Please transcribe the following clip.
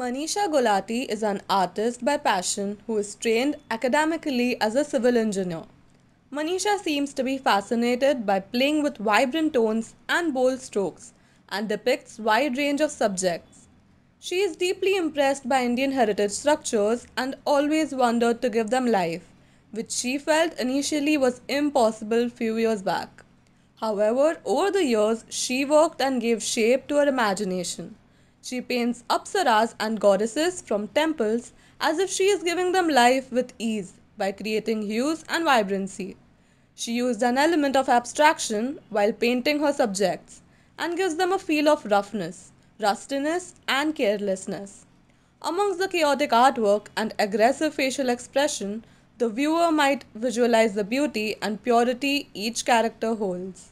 Manisha Gulati is an artist by passion who is trained academically as a civil engineer. Manisha seems to be fascinated by playing with vibrant tones and bold strokes and depicts wide range of subjects. She is deeply impressed by Indian heritage structures and always wondered to give them life, which she felt initially was impossible few years back. However, over the years, she worked and gave shape to her imagination. She paints apsaras and goddesses from temples as if she is giving them life with ease by creating hues and vibrancy. She used an element of abstraction while painting her subjects and gives them a feel of roughness, rustiness, and carelessness. Amongst the chaotic artwork and aggressive facial expression, the viewer might visualize the beauty and purity each character holds.